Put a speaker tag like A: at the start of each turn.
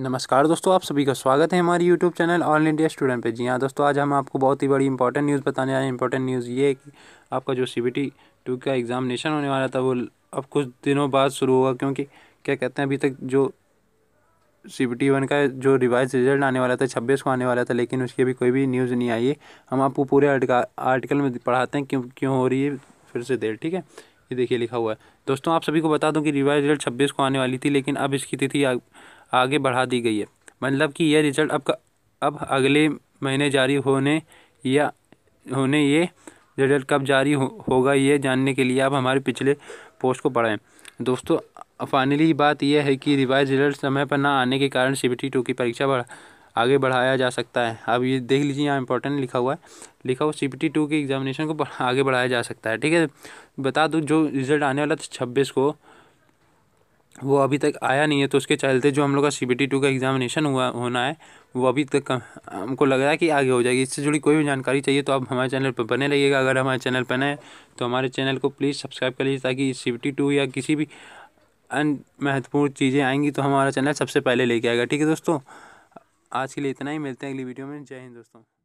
A: नमस्कार दोस्तों आप सभी का स्वागत है हमारे YouTube channel all India student पे जी हाँ दोस्तों आज हम आपको बहुत ही बड़ी इंपॉर्टेंट न्यूज़ बताने आए हैं इंपॉर्टेंट न्यूज़ ये है कि आपका जो सी बी टी टू का एग्ज़ामिनेशन होने वाला था वो अब कुछ दिनों बाद शुरू होगा क्योंकि क्या कहते हैं अभी तक जो सी बी टी वन का जो रिवाइज रिजल्ट आने वाला था छब्बीस को आने वाला था लेकिन उसकी अभी कोई भी न्यूज़ नहीं आई है हम आपको पूरे आर्टिकल में पढ़ाते हैं क्यों क्यों हो रही है फिर से देर ठीक है ये देखिए लिखा हुआ है दोस्तों आप सभी को बता दूं कि रिवाइज रिजल्ट 26 को आने वाली थी लेकिन अब इसकी तिथि आगे बढ़ा दी गई है मतलब कि यह रिज़ल्ट अब अब अगले महीने जारी होने या होने ये रिज़ल्ट कब जारी हो, होगा ये जानने के लिए आप हमारे पिछले पोस्ट को पढ़ें दोस्तों फाइनली बात यह है कि रिवाइज रिजल्ट समय पर ना आने के कारण सी बी की परीक्षा बढ़ा आगे बढ़ाया जा सकता है अब ये देख लीजिए यहाँ इंपॉर्टेंट लिखा हुआ है लिखा हुआ सी पी टी टू की एग्जामिनेशन को आगे बढ़ाया जा सकता है ठीक है बता दूँ जो रिज़ल्ट आने वाला था छब्बीस को वो अभी तक आया नहीं है तो उसके चलते जो हम लोग का सी बी टी टू का एग्जामिनेशन हुआ होना है वो अभी तक हमको लग रहा है कि आगे हो जाएगी इससे जुड़ी कोई भी जानकारी चाहिए तो आप हमारे चैनल पर बने रहिएगा अगर हमारे चैनल पर नए तो हमारे चैनल को प्लीज़ सब्सक्राइब कर लीजिए ताकि सी बी टी टू या किसी भी अन्य महत्वपूर्ण चीज़ें आएंगी तो हमारा चैनल सबसे पहले लेके आएगा ठीक है दोस्तों आज के लिए इतना ही मिलते हैं अगली वीडियो में जय हिंद दोस्तों